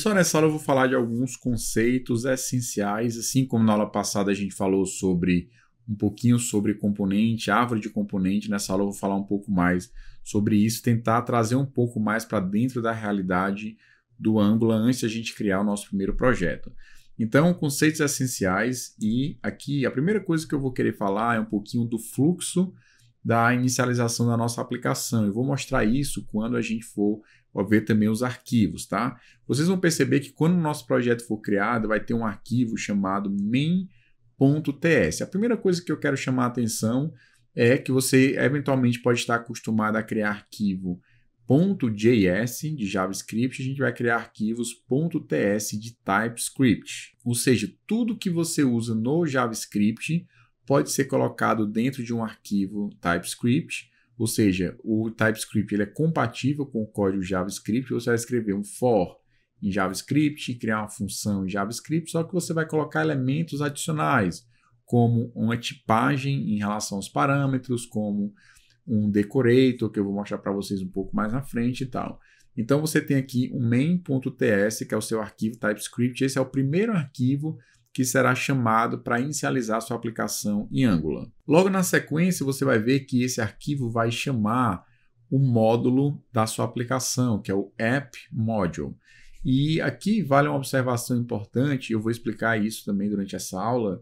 Pessoal, nessa aula eu vou falar de alguns conceitos essenciais, assim como na aula passada a gente falou sobre um pouquinho sobre componente, árvore de componente, nessa aula eu vou falar um pouco mais sobre isso, tentar trazer um pouco mais para dentro da realidade do ângulo antes de a gente criar o nosso primeiro projeto. Então, conceitos essenciais e aqui a primeira coisa que eu vou querer falar é um pouquinho do fluxo da inicialização da nossa aplicação. Eu vou mostrar isso quando a gente for ou ver também os arquivos, tá? Vocês vão perceber que quando o nosso projeto for criado, vai ter um arquivo chamado main.ts. A primeira coisa que eu quero chamar a atenção é que você eventualmente pode estar acostumado a criar arquivo .js de JavaScript, a gente vai criar arquivos .ts de TypeScript. Ou seja, tudo que você usa no JavaScript pode ser colocado dentro de um arquivo TypeScript ou seja, o TypeScript ele é compatível com o código JavaScript. Você vai escrever um for em JavaScript, criar uma função em JavaScript, só que você vai colocar elementos adicionais, como uma tipagem em relação aos parâmetros, como um decorator, que eu vou mostrar para vocês um pouco mais na frente e tal. Então você tem aqui o main.ts, que é o seu arquivo TypeScript. Esse é o primeiro arquivo que será chamado para inicializar sua aplicação em Angular. Logo na sequência, você vai ver que esse arquivo vai chamar o módulo da sua aplicação, que é o app module. E aqui vale uma observação importante, eu vou explicar isso também durante essa aula,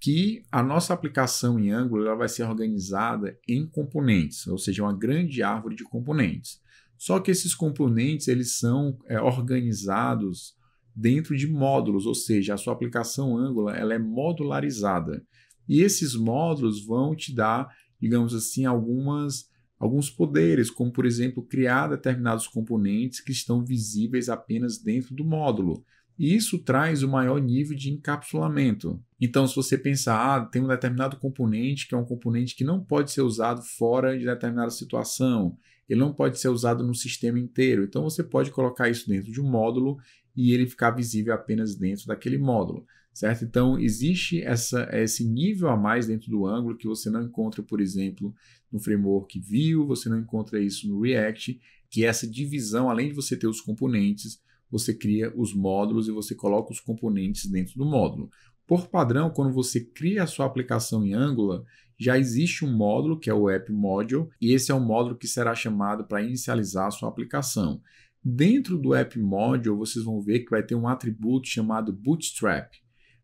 que a nossa aplicação em Angular ela vai ser organizada em componentes, ou seja, uma grande árvore de componentes. Só que esses componentes eles são é, organizados dentro de módulos, ou seja, a sua aplicação Angular ela é modularizada. E esses módulos vão te dar, digamos assim, algumas alguns poderes, como por exemplo, criar determinados componentes que estão visíveis apenas dentro do módulo. E isso traz o maior nível de encapsulamento. Então, se você pensar, ah, tem um determinado componente que é um componente que não pode ser usado fora de determinada situação, ele não pode ser usado no sistema inteiro. Então, você pode colocar isso dentro de um módulo e ele ficar visível apenas dentro daquele módulo, certo? Então, existe essa, esse nível a mais dentro do ângulo que você não encontra, por exemplo, no framework View, você não encontra isso no React, que é essa divisão, além de você ter os componentes, você cria os módulos e você coloca os componentes dentro do módulo. Por padrão, quando você cria a sua aplicação em Angular, já existe um módulo que é o App Module, e esse é um módulo que será chamado para inicializar a sua aplicação. Dentro do App Module, vocês vão ver que vai ter um atributo chamado Bootstrap.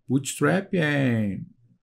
Bootstrap é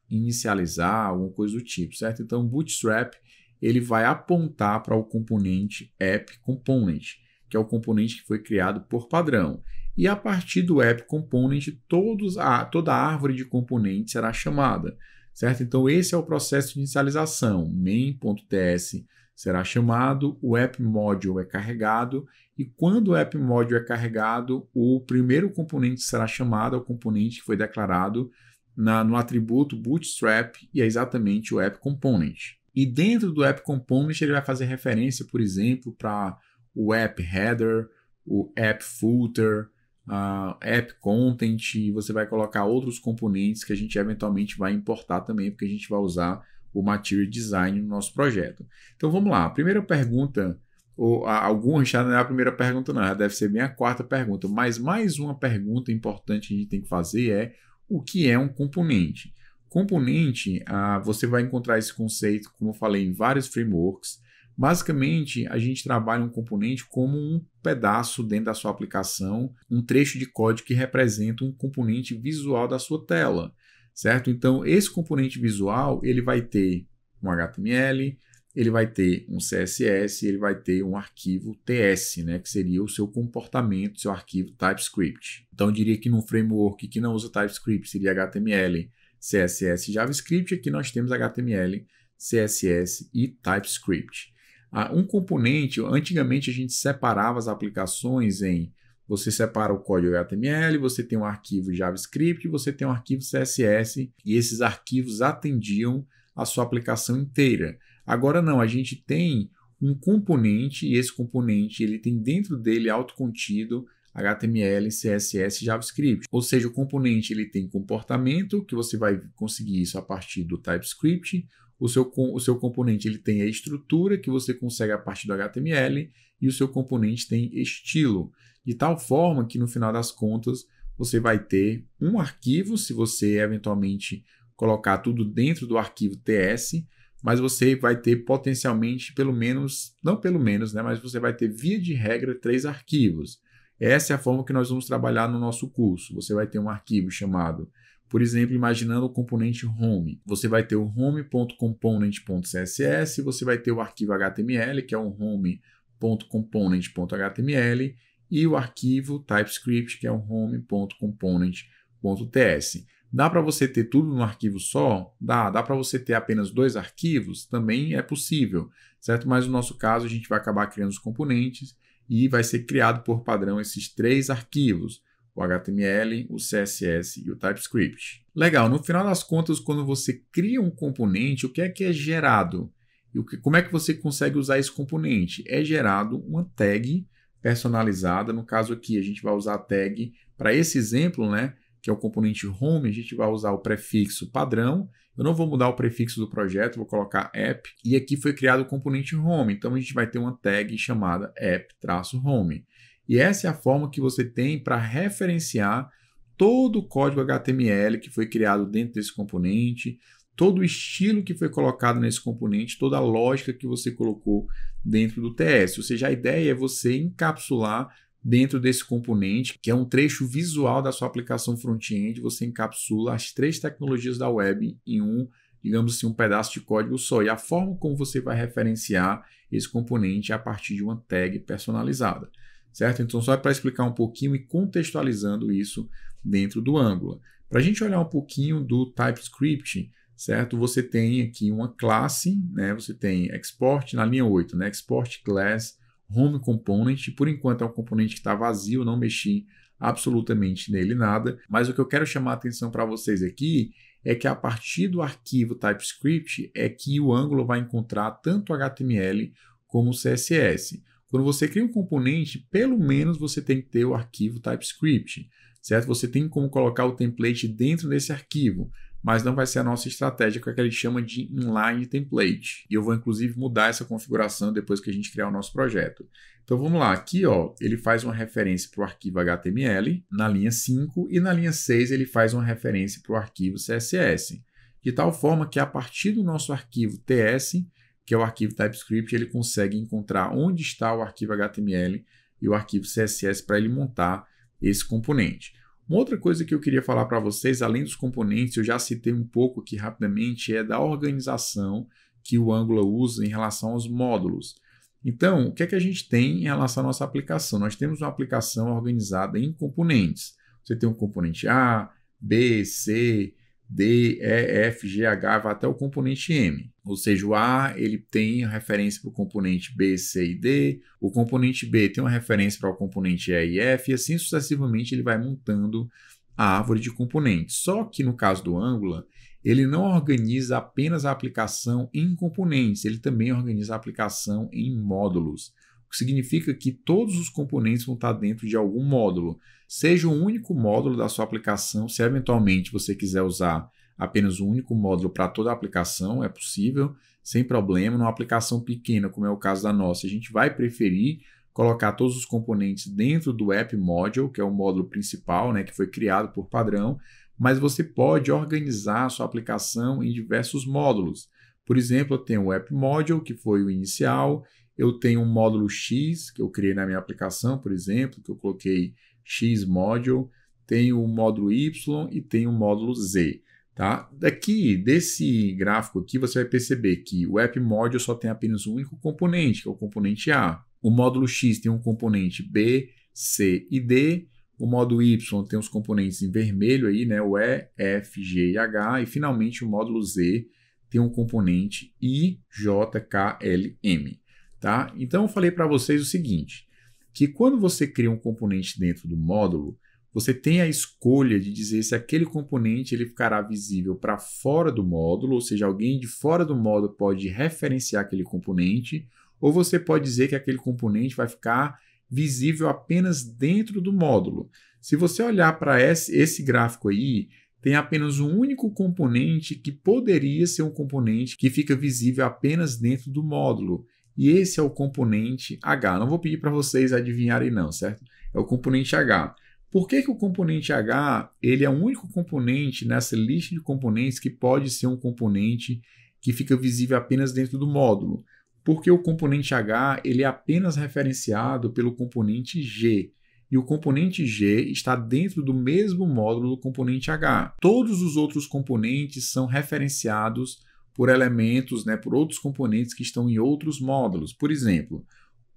inicializar, alguma coisa do tipo, certo? Então, Bootstrap ele vai apontar para o componente App Component, que é o componente que foi criado por padrão. E a partir do App Component, todos a, toda a árvore de componentes será chamada, certo? Então, esse é o processo de inicialização. main.ts será chamado, o App Module é carregado e quando o app module é carregado, o primeiro componente será chamado ao componente que foi declarado na, no atributo bootstrap e é exatamente o app component. E dentro do app component ele vai fazer referência, por exemplo, para o app header, o app footer, uh, app content, e você vai colocar outros componentes que a gente eventualmente vai importar também, porque a gente vai usar o material design no nosso projeto. Então vamos lá. A primeira pergunta ou a, algum Richard não é a primeira pergunta, não, já deve ser bem a quarta pergunta. Mas mais uma pergunta importante que a gente tem que fazer é o que é um componente? Componente, ah, você vai encontrar esse conceito, como eu falei, em vários frameworks. Basicamente, a gente trabalha um componente como um pedaço dentro da sua aplicação, um trecho de código que representa um componente visual da sua tela, certo? Então, esse componente visual, ele vai ter um HTML, ele vai ter um CSS, ele vai ter um arquivo TS, né, que seria o seu comportamento, seu arquivo TypeScript. Então eu diria que num framework que não usa TypeScript seria HTML, CSS, JavaScript, aqui nós temos HTML, CSS e TypeScript. Ah, um componente, antigamente a gente separava as aplicações em você separa o código HTML, você tem um arquivo JavaScript, você tem um arquivo CSS, e esses arquivos atendiam a sua aplicação inteira. Agora não, a gente tem um componente e esse componente ele tem dentro dele autocontido HTML, CSS, JavaScript. Ou seja, o componente ele tem comportamento, que você vai conseguir isso a partir do TypeScript. O seu, o seu componente ele tem a estrutura, que você consegue a partir do HTML. E o seu componente tem estilo. De tal forma que, no final das contas, você vai ter um arquivo, se você eventualmente colocar tudo dentro do arquivo TS, mas você vai ter potencialmente pelo menos, não pelo menos, né, mas você vai ter via de regra três arquivos. Essa é a forma que nós vamos trabalhar no nosso curso. Você vai ter um arquivo chamado, por exemplo, imaginando o componente home. Você vai ter o home.component.css, você vai ter o arquivo HTML, que é o home.component.html, e o arquivo TypeScript, que é o home.component.ts. Dá para você ter tudo num arquivo só? Dá. Dá para você ter apenas dois arquivos? Também é possível, certo? Mas no nosso caso, a gente vai acabar criando os componentes e vai ser criado por padrão esses três arquivos, o HTML, o CSS e o TypeScript. Legal, no final das contas, quando você cria um componente, o que é que é gerado? E como é que você consegue usar esse componente? É gerado uma tag personalizada, no caso aqui a gente vai usar a tag para esse exemplo, né? que é o componente home, a gente vai usar o prefixo padrão. Eu não vou mudar o prefixo do projeto, vou colocar app. E aqui foi criado o componente home, então a gente vai ter uma tag chamada app-home. E essa é a forma que você tem para referenciar todo o código HTML que foi criado dentro desse componente, todo o estilo que foi colocado nesse componente, toda a lógica que você colocou dentro do TS. Ou seja, a ideia é você encapsular dentro desse componente, que é um trecho visual da sua aplicação front-end, você encapsula as três tecnologias da web em um, digamos assim, um pedaço de código só. E a forma como você vai referenciar esse componente é a partir de uma tag personalizada, certo? Então, só para explicar um pouquinho e contextualizando isso dentro do Angular. Para a gente olhar um pouquinho do TypeScript, certo? Você tem aqui uma classe, né? Você tem export na linha 8, né? Export class Home Component. Por enquanto é um componente que está vazio, não mexi absolutamente nele nada. Mas o que eu quero chamar a atenção para vocês aqui é que a partir do arquivo TypeScript é que o Angular vai encontrar tanto HTML como CSS. Quando você cria um componente, pelo menos você tem que ter o arquivo TypeScript, certo? Você tem como colocar o template dentro desse arquivo mas não vai ser a nossa estratégia, que é que ele chama de inline template. E eu vou inclusive mudar essa configuração depois que a gente criar o nosso projeto. Então vamos lá, aqui ó, ele faz uma referência para o arquivo HTML na linha 5 e na linha 6 ele faz uma referência para o arquivo CSS, de tal forma que a partir do nosso arquivo TS, que é o arquivo TypeScript, ele consegue encontrar onde está o arquivo HTML e o arquivo CSS para ele montar esse componente. Uma outra coisa que eu queria falar para vocês, além dos componentes, eu já citei um pouco aqui rapidamente, é da organização que o Angular usa em relação aos módulos. Então, o que é que a gente tem em relação à nossa aplicação? Nós temos uma aplicação organizada em componentes. Você tem um componente A, B, C, D, E, F, G, H, vai até o componente M. Ou seja, o A ele tem referência para o componente B, C e D, o componente B tem uma referência para o componente E e F, e assim sucessivamente ele vai montando a árvore de componentes. Só que no caso do Angular, ele não organiza apenas a aplicação em componentes, ele também organiza a aplicação em módulos significa que todos os componentes vão estar dentro de algum módulo. Seja o um único módulo da sua aplicação, se eventualmente você quiser usar apenas um único módulo para toda a aplicação, é possível, sem problema. Numa aplicação pequena, como é o caso da nossa, a gente vai preferir colocar todos os componentes dentro do App Module, que é o módulo principal, né, que foi criado por padrão, mas você pode organizar a sua aplicação em diversos módulos. Por exemplo, eu tenho o App Module, que foi o inicial, eu tenho um módulo X que eu criei na minha aplicação, por exemplo, que eu coloquei X module, tenho o um módulo Y e tenho o um módulo Z. Tá? Daqui, desse gráfico aqui, você vai perceber que o app module só tem apenas um único componente, que é o componente A. O módulo X tem um componente B, C e D. O módulo Y tem os componentes em vermelho aí, né? O E, F, G e H. E finalmente o módulo Z tem um componente I, J, K, L, M. Tá? Então eu falei para vocês o seguinte, que quando você cria um componente dentro do módulo, você tem a escolha de dizer se aquele componente ele ficará visível para fora do módulo, ou seja, alguém de fora do módulo pode referenciar aquele componente, ou você pode dizer que aquele componente vai ficar visível apenas dentro do módulo. Se você olhar para esse, esse gráfico aí, tem apenas um único componente que poderia ser um componente que fica visível apenas dentro do módulo. E esse é o componente H. Não vou pedir para vocês adivinharem não, certo? É o componente H. Por que, que o componente H ele é o único componente nessa lista de componentes que pode ser um componente que fica visível apenas dentro do módulo? Porque o componente H ele é apenas referenciado pelo componente G, e o componente G está dentro do mesmo módulo do componente H. Todos os outros componentes são referenciados por elementos, né, por outros componentes que estão em outros módulos. Por exemplo,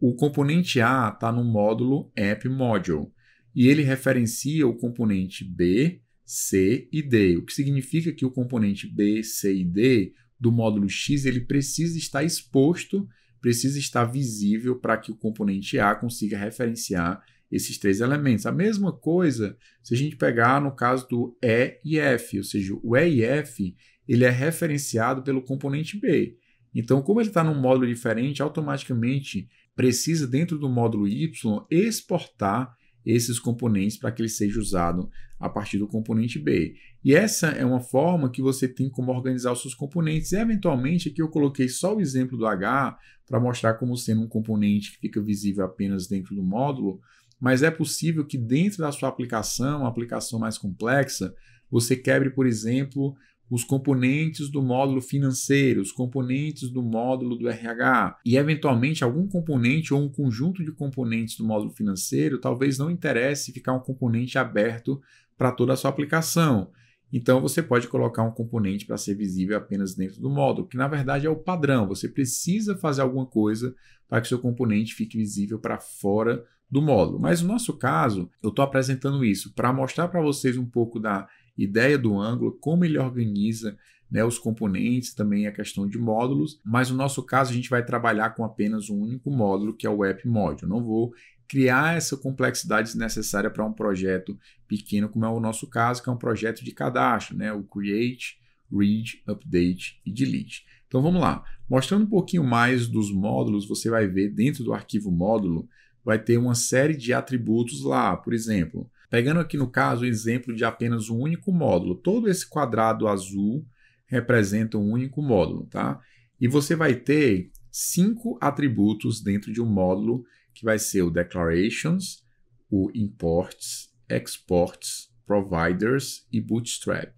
o componente A está no módulo App Module e ele referencia o componente B, C e D, o que significa que o componente B, C e D do módulo X ele precisa estar exposto, precisa estar visível para que o componente A consiga referenciar esses três elementos. A mesma coisa se a gente pegar no caso do E e F, ou seja, o E e F ele é referenciado pelo componente B. Então, como ele está num módulo diferente, automaticamente precisa, dentro do módulo Y, exportar esses componentes para que ele seja usado a partir do componente B. E essa é uma forma que você tem como organizar os seus componentes. E, eventualmente, aqui eu coloquei só o exemplo do H para mostrar como sendo um componente que fica visível apenas dentro do módulo, mas é possível que dentro da sua aplicação, uma aplicação mais complexa, você quebre, por exemplo, os componentes do módulo financeiro, os componentes do módulo do RH e eventualmente algum componente ou um conjunto de componentes do módulo financeiro, talvez não interesse ficar um componente aberto para toda a sua aplicação. Então você pode colocar um componente para ser visível apenas dentro do módulo, que na verdade é o padrão. Você precisa fazer alguma coisa para que seu componente fique visível para fora do módulo. Mas no nosso caso, eu estou apresentando isso para mostrar para vocês um pouco da ideia do ângulo, como ele organiza né, os componentes, também a questão de módulos, mas no nosso caso a gente vai trabalhar com apenas um único módulo, que é o App Module. não vou criar essa complexidade necessária para um projeto pequeno, como é o nosso caso, que é um projeto de cadastro, né, o Create, Read, Update e Delete. Então vamos lá. Mostrando um pouquinho mais dos módulos, você vai ver dentro do arquivo módulo, vai ter uma série de atributos lá, por exemplo, Pegando aqui no caso o exemplo de apenas um único módulo, todo esse quadrado azul representa um único módulo, tá? E você vai ter cinco atributos dentro de um módulo que vai ser o declarations, o imports, exports, providers e bootstrap,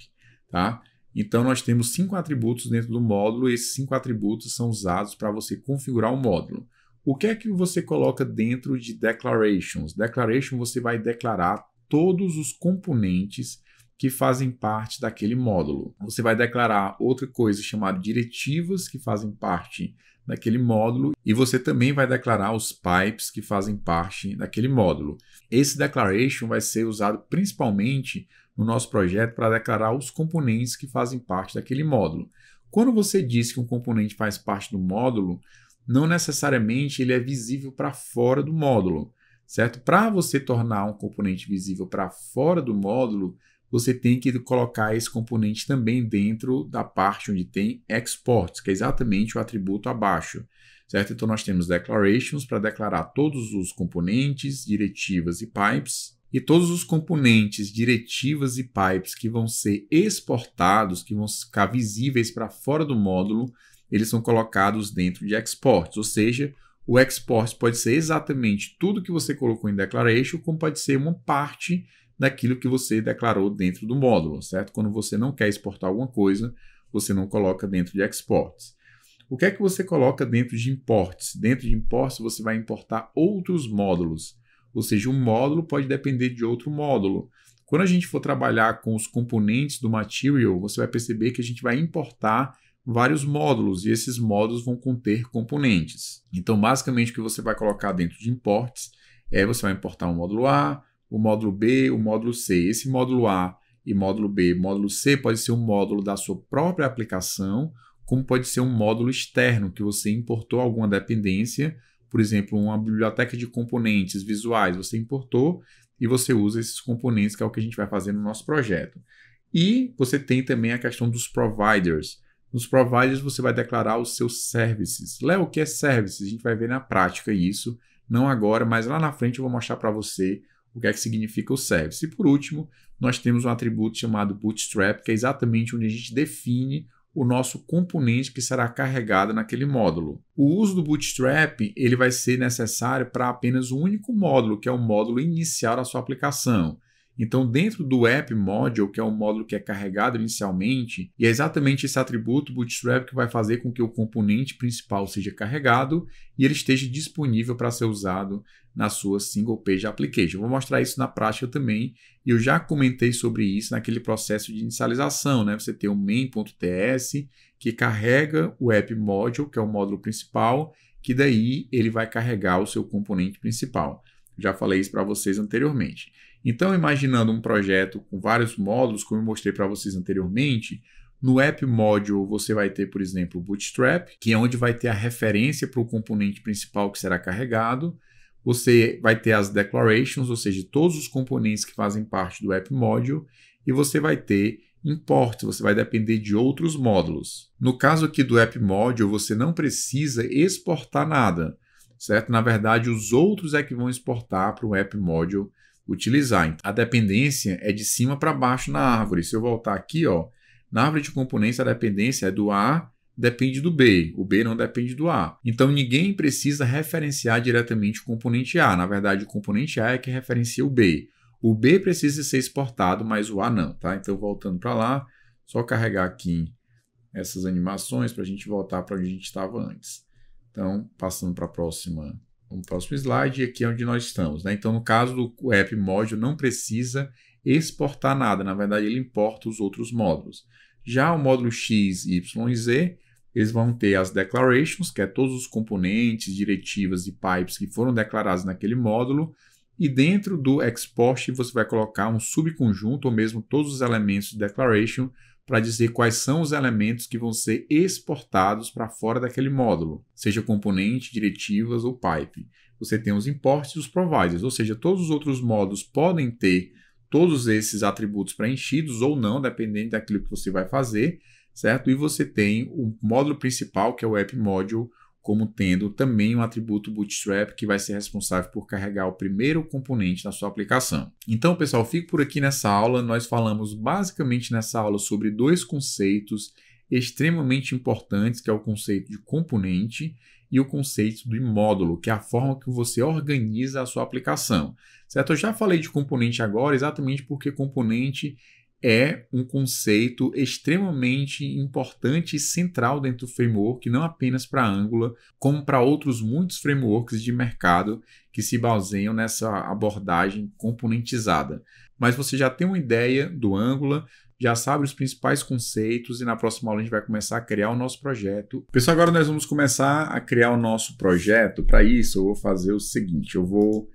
tá? Então nós temos cinco atributos dentro do módulo e esses cinco atributos são usados para você configurar o um módulo. O que é que você coloca dentro de declarations? Declaration você vai declarar todos os componentes que fazem parte daquele módulo. Você vai declarar outra coisa chamada diretivas que fazem parte daquele módulo e você também vai declarar os pipes que fazem parte daquele módulo. Esse declaration vai ser usado principalmente no nosso projeto para declarar os componentes que fazem parte daquele módulo. Quando você diz que um componente faz parte do módulo, não necessariamente ele é visível para fora do módulo certo? Para você tornar um componente visível para fora do módulo, você tem que colocar esse componente também dentro da parte onde tem exports, que é exatamente o atributo abaixo, certo? Então nós temos declarations para declarar todos os componentes, diretivas e pipes, e todos os componentes, diretivas e pipes que vão ser exportados, que vão ficar visíveis para fora do módulo, eles são colocados dentro de exports, ou seja, o export pode ser exatamente tudo que você colocou em declaration, como pode ser uma parte daquilo que você declarou dentro do módulo, certo? Quando você não quer exportar alguma coisa, você não coloca dentro de exports. O que é que você coloca dentro de imports? Dentro de imports você vai importar outros módulos, ou seja, um módulo pode depender de outro módulo. Quando a gente for trabalhar com os componentes do material, você vai perceber que a gente vai importar vários módulos e esses módulos vão conter componentes. Então, basicamente, o que você vai colocar dentro de imports é você vai importar o um módulo A, o módulo B, o módulo C. Esse módulo A e módulo B, módulo C pode ser um módulo da sua própria aplicação, como pode ser um módulo externo que você importou alguma dependência, por exemplo, uma biblioteca de componentes visuais, você importou e você usa esses componentes, que é o que a gente vai fazer no nosso projeto. E você tem também a questão dos providers. Nos providers você vai declarar os seus services. Léo, o que é services? A gente vai ver na prática isso, não agora, mas lá na frente eu vou mostrar para você o que é que significa o service. E por último, nós temos um atributo chamado bootstrap, que é exatamente onde a gente define o nosso componente que será carregado naquele módulo. O uso do bootstrap, ele vai ser necessário para apenas um único módulo, que é o módulo inicial da sua aplicação. Então, dentro do App Module, que é o módulo que é carregado inicialmente, e é exatamente esse atributo Bootstrap que vai fazer com que o componente principal seja carregado e ele esteja disponível para ser usado na sua single page application. Eu vou mostrar isso na prática também, e eu já comentei sobre isso naquele processo de inicialização, né? Você tem o main.ts que carrega o App Module, que é o módulo principal, que daí ele vai carregar o seu componente principal. já falei isso para vocês anteriormente. Então, imaginando um projeto com vários módulos, como eu mostrei para vocês anteriormente, no App Module você vai ter, por exemplo, o Bootstrap, que é onde vai ter a referência para o componente principal que será carregado. Você vai ter as declarations, ou seja, todos os componentes que fazem parte do App Module, e você vai ter imports, você vai depender de outros módulos. No caso aqui do App Module, você não precisa exportar nada, certo? Na verdade, os outros é que vão exportar para o App Module utilizar. Então, a dependência é de cima para baixo na árvore. Se eu voltar aqui, ó, na árvore de componentes, a dependência é do A depende do B, o B não depende do A. Então ninguém precisa referenciar diretamente o componente A. Na verdade, o componente A é que referencia o B. O B precisa ser exportado, mas o A não, tá? Então voltando para lá, só carregar aqui essas animações para a gente voltar para onde a gente estava antes. Então, passando para a próxima Vamos para o próximo slide, e aqui é onde nós estamos. Né? Então, no caso do app módulo, não precisa exportar nada, na verdade, ele importa os outros módulos. Já o módulo X, Y e Z, eles vão ter as declarations, que é todos os componentes, diretivas e pipes que foram declarados naquele módulo, e dentro do export você vai colocar um subconjunto ou mesmo todos os elementos de declaration para dizer quais são os elementos que vão ser exportados para fora daquele módulo, seja componente, diretivas ou pipe. Você tem os imports e os providers, ou seja, todos os outros módulos podem ter todos esses atributos preenchidos ou não, dependendo daquilo que você vai fazer, certo? E você tem o módulo principal, que é o App Module, como tendo também um atributo Bootstrap que vai ser responsável por carregar o primeiro componente da sua aplicação. Então, pessoal, fico por aqui nessa aula. Nós falamos basicamente nessa aula sobre dois conceitos extremamente importantes, que é o conceito de componente e o conceito de módulo, que é a forma que você organiza a sua aplicação. Certo? Eu já falei de componente agora exatamente porque componente é um conceito extremamente importante e central dentro do framework, não apenas para Angular, como para outros muitos frameworks de mercado que se baseiam nessa abordagem componentizada. Mas você já tem uma ideia do Angular, já sabe os principais conceitos e na próxima aula a gente vai começar a criar o nosso projeto. Pessoal, agora nós vamos começar a criar o nosso projeto. Para isso, eu vou fazer o seguinte, eu vou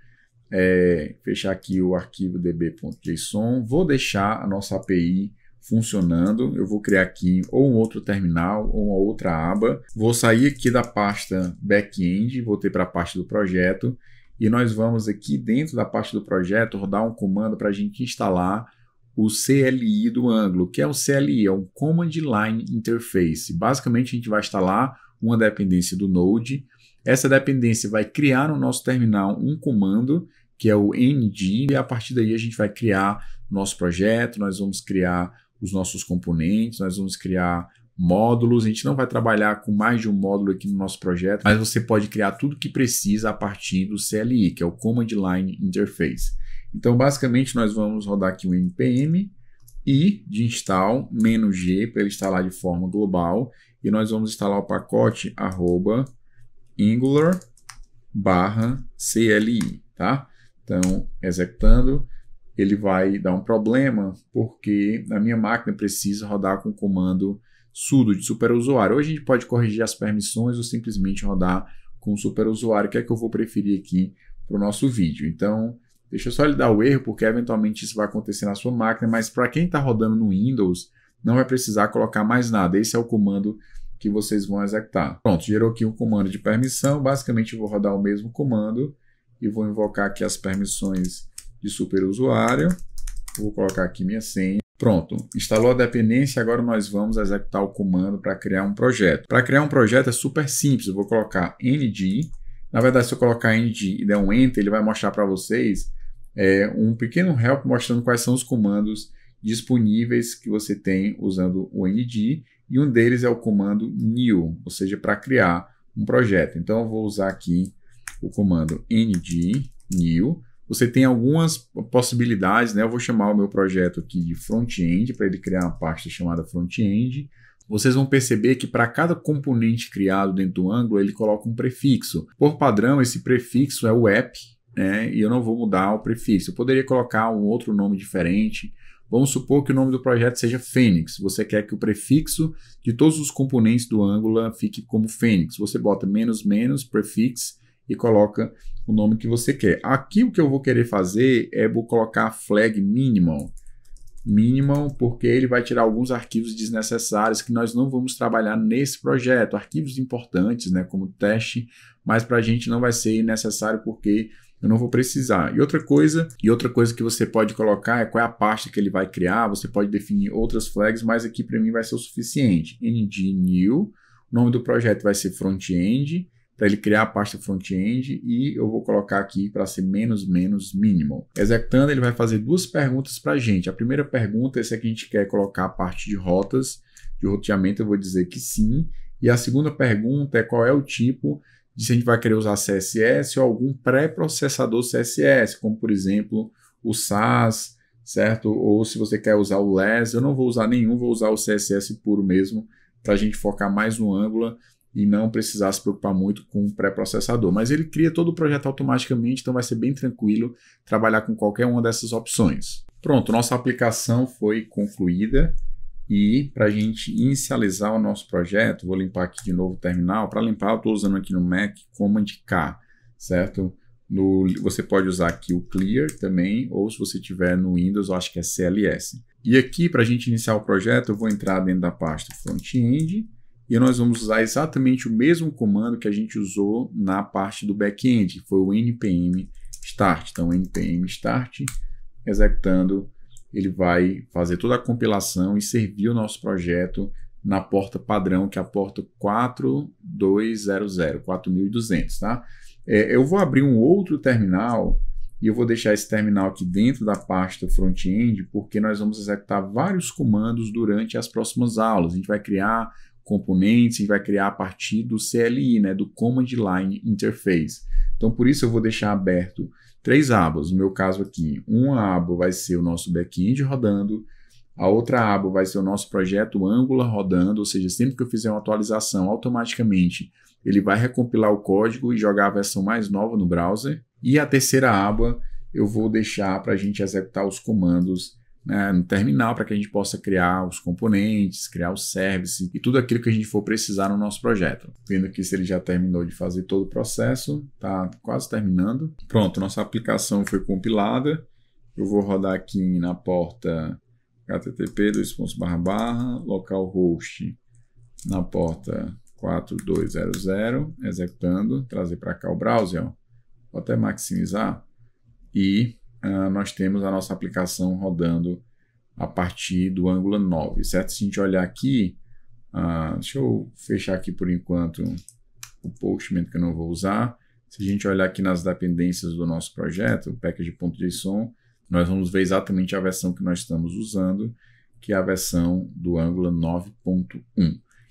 é, fechar aqui o arquivo db.json, vou deixar a nossa API funcionando, eu vou criar aqui ou um outro terminal ou uma outra aba, vou sair aqui da pasta backend voltei para a parte do projeto e nós vamos aqui dentro da parte do projeto rodar um comando para a gente instalar o CLI do Angular que é o CLI, é um Command Line Interface. Basicamente, a gente vai instalar uma dependência do Node. Essa dependência vai criar no nosso terminal um comando que é o ND, e a partir daí a gente vai criar nosso projeto, nós vamos criar os nossos componentes, nós vamos criar módulos, a gente não vai trabalhar com mais de um módulo aqui no nosso projeto, mas você pode criar tudo que precisa a partir do CLI, que é o Command Line Interface. Então, basicamente, nós vamos rodar aqui o npm e de install "-g", para ele instalar de forma global, e nós vamos instalar o pacote arroba angular barra CLI, tá? Então, executando, ele vai dar um problema porque a minha máquina precisa rodar com o comando sudo de superusuário. Ou a gente pode corrigir as permissões ou simplesmente rodar com o superusuário, que é que eu vou preferir aqui para o nosso vídeo. Então, deixa eu só ele dar o erro, porque eventualmente isso vai acontecer na sua máquina, mas para quem está rodando no Windows, não vai precisar colocar mais nada. Esse é o comando que vocês vão executar. Pronto, gerou aqui um comando de permissão. Basicamente, eu vou rodar o mesmo comando e vou invocar aqui as permissões de superusuário. Vou colocar aqui minha senha. Pronto, instalou a dependência, agora nós vamos executar o comando para criar um projeto. Para criar um projeto é super simples, eu vou colocar nd. Na verdade, se eu colocar nd e der um enter, ele vai mostrar para vocês é, um pequeno help mostrando quais são os comandos disponíveis que você tem usando o nd. E um deles é o comando new, ou seja, para criar um projeto. Então, eu vou usar aqui o comando ng new. Você tem algumas possibilidades, né? Eu vou chamar o meu projeto aqui de front-end para ele criar uma pasta chamada front-end. Vocês vão perceber que para cada componente criado dentro do Angular, ele coloca um prefixo. Por padrão, esse prefixo é o app, né? E eu não vou mudar o prefixo. Eu poderia colocar um outro nome diferente. Vamos supor que o nome do projeto seja Fênix. Você quer que o prefixo de todos os componentes do Angular fique como Fênix. Você bota menos menos prefix e coloca o nome que você quer. Aqui o que eu vou querer fazer é vou colocar flag minimal. Minimum, porque ele vai tirar alguns arquivos desnecessários que nós não vamos trabalhar nesse projeto. Arquivos importantes, né, como teste, mas para a gente não vai ser necessário porque eu não vou precisar. E outra coisa, e outra coisa que você pode colocar é qual é a pasta que ele vai criar, você pode definir outras flags, mas aqui para mim vai ser o suficiente. ng new, o nome do projeto vai ser front-end, para ele criar a pasta front-end e eu vou colocar aqui para ser menos menos minimal. Executando, ele vai fazer duas perguntas para a gente. A primeira pergunta é se a gente quer colocar a parte de rotas, de roteamento, eu vou dizer que sim. E a segunda pergunta é qual é o tipo de se a gente vai querer usar CSS ou algum pré-processador CSS, como por exemplo o SAS, certo? Ou se você quer usar o LESS, eu não vou usar nenhum, vou usar o CSS puro mesmo para a gente focar mais no Angular e não precisar se preocupar muito com o pré-processador. Mas ele cria todo o projeto automaticamente, então vai ser bem tranquilo trabalhar com qualquer uma dessas opções. Pronto, nossa aplicação foi concluída e para a gente inicializar o nosso projeto, vou limpar aqui de novo o terminal. Para limpar, eu estou usando aqui no Mac Command K, certo? No, você pode usar aqui o Clear também, ou se você tiver no Windows, eu acho que é CLS. E aqui, para a gente iniciar o projeto, eu vou entrar dentro da pasta Front-End e nós vamos usar exatamente o mesmo comando que a gente usou na parte do back-end, que foi o npm start. Então, npm start, executando, ele vai fazer toda a compilação e servir o nosso projeto na porta padrão, que é a porta 4200, 4200, tá? É, eu vou abrir um outro terminal e eu vou deixar esse terminal aqui dentro da pasta front-end, porque nós vamos executar vários comandos durante as próximas aulas. A gente vai criar componentes e vai criar a partir do CLI, né, do Command Line Interface. Então, por isso eu vou deixar aberto três abas. No meu caso aqui, uma aba vai ser o nosso back-end rodando, a outra aba vai ser o nosso projeto Angular rodando, ou seja, sempre que eu fizer uma atualização, automaticamente ele vai recompilar o código e jogar a versão mais nova no browser. E a terceira aba eu vou deixar para a gente executar os comandos né, no terminal para que a gente possa criar os componentes, criar o service e tudo aquilo que a gente for precisar no nosso projeto. Vendo aqui se ele já terminou de fazer todo o processo, tá quase terminando. Pronto, nossa aplicação foi compilada. Eu vou rodar aqui na porta http localhost na porta 4200, executando, trazer para cá o browser, ó. vou até maximizar e ah, nós temos a nossa aplicação rodando a partir do Angular 9, certo? Se a gente olhar aqui, uh, deixa eu fechar aqui por enquanto o Postman que eu não vou usar. Se a gente olhar aqui nas dependências do nosso projeto, o package.json, nós vamos ver exatamente a versão que nós estamos usando, que é a versão do Angular 9.1.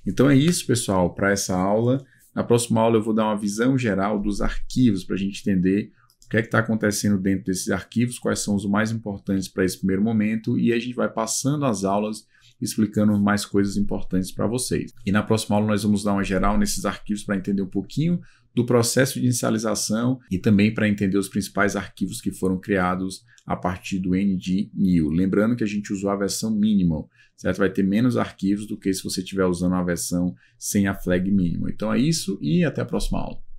Então é isso, pessoal, para essa aula. Na próxima aula eu vou dar uma visão geral dos arquivos para a gente entender que é que está acontecendo dentro desses arquivos, quais são os mais importantes para esse primeiro momento, e a gente vai passando as aulas explicando mais coisas importantes para vocês. E na próxima aula nós vamos dar uma geral nesses arquivos para entender um pouquinho do processo de inicialização e também para entender os principais arquivos que foram criados a partir do ND New. Lembrando que a gente usou a versão minimal, certo? Vai ter menos arquivos do que se você estiver usando a versão sem a flag mínima. Então é isso e até a próxima aula.